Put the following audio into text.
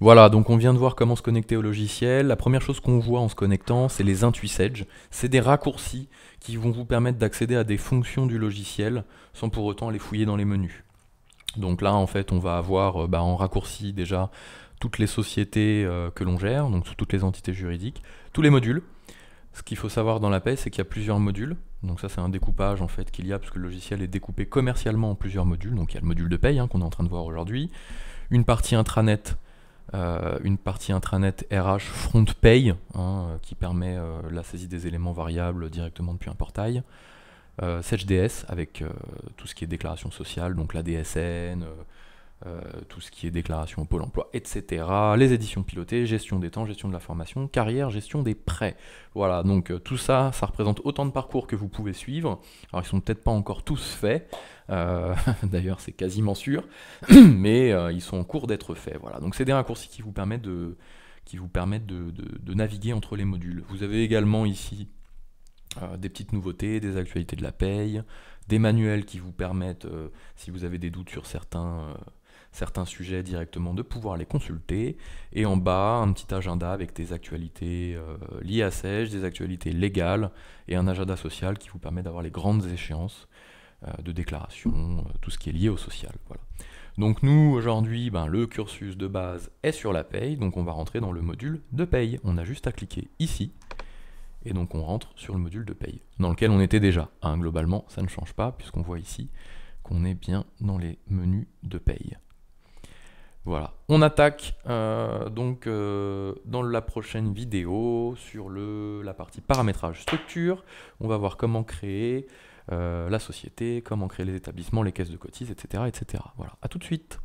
Voilà, donc on vient de voir comment se connecter au logiciel. La première chose qu'on voit en se connectant, c'est les Intuisage. C'est des raccourcis qui vont vous permettre d'accéder à des fonctions du logiciel sans pour autant les fouiller dans les menus. Donc là, en fait, on va avoir en euh, bah, raccourci déjà toutes les sociétés euh, que l'on gère, donc toutes les entités juridiques, tous les modules. Ce qu'il faut savoir dans la paix, c'est qu'il y a plusieurs modules. Donc ça, c'est un découpage en fait qu'il y a, parce que le logiciel est découpé commercialement en plusieurs modules. Donc il y a le module de paye hein, qu'on est en train de voir aujourd'hui, une partie intranet euh, une partie intranet RH front pay hein, euh, qui permet euh, la saisie des éléments variables directement depuis un portail. Euh, avec tout ce qui est déclaration sociale, donc la DSN, euh, tout ce qui est déclaration au Pôle emploi, etc. Les éditions pilotées, gestion des temps, gestion de la formation, carrière, gestion des prêts. Voilà, donc euh, tout ça, ça représente autant de parcours que vous pouvez suivre. Alors ils sont peut-être pas encore tous faits, euh, d'ailleurs c'est quasiment sûr, mais ils sont en cours d'être faits. Voilà, donc c'est des raccourcis qui vous permettent de naviguer entre les modules. Vous avez également ici des petites nouveautés, des actualités de la paye, des manuels qui vous permettent, si vous avez des doutes sur certains, certains sujets directement, de pouvoir les consulter. Et en bas, un petit agenda avec des actualités euh, liées à sèche, des actualités légales et un agenda social qui vous permet d'avoir les grandes échéances euh, de déclaration, euh, tout ce qui est lié au social. Voilà. Donc nous, aujourd'hui, ben, le cursus de base est sur la paye, donc on va rentrer dans le module de paye. On a juste à cliquer ici, et donc on rentre sur le module de paye, dans lequel on était déjà. Hein, globalement, ça ne change pas, puisqu'on voit ici qu'on est bien dans les menus de paye. On attaque euh, donc euh, dans la prochaine vidéo sur le, la partie paramétrage structure. On va voir comment créer euh, la société, comment créer les établissements, les caisses de cotises, etc. etc. Voilà, à tout de suite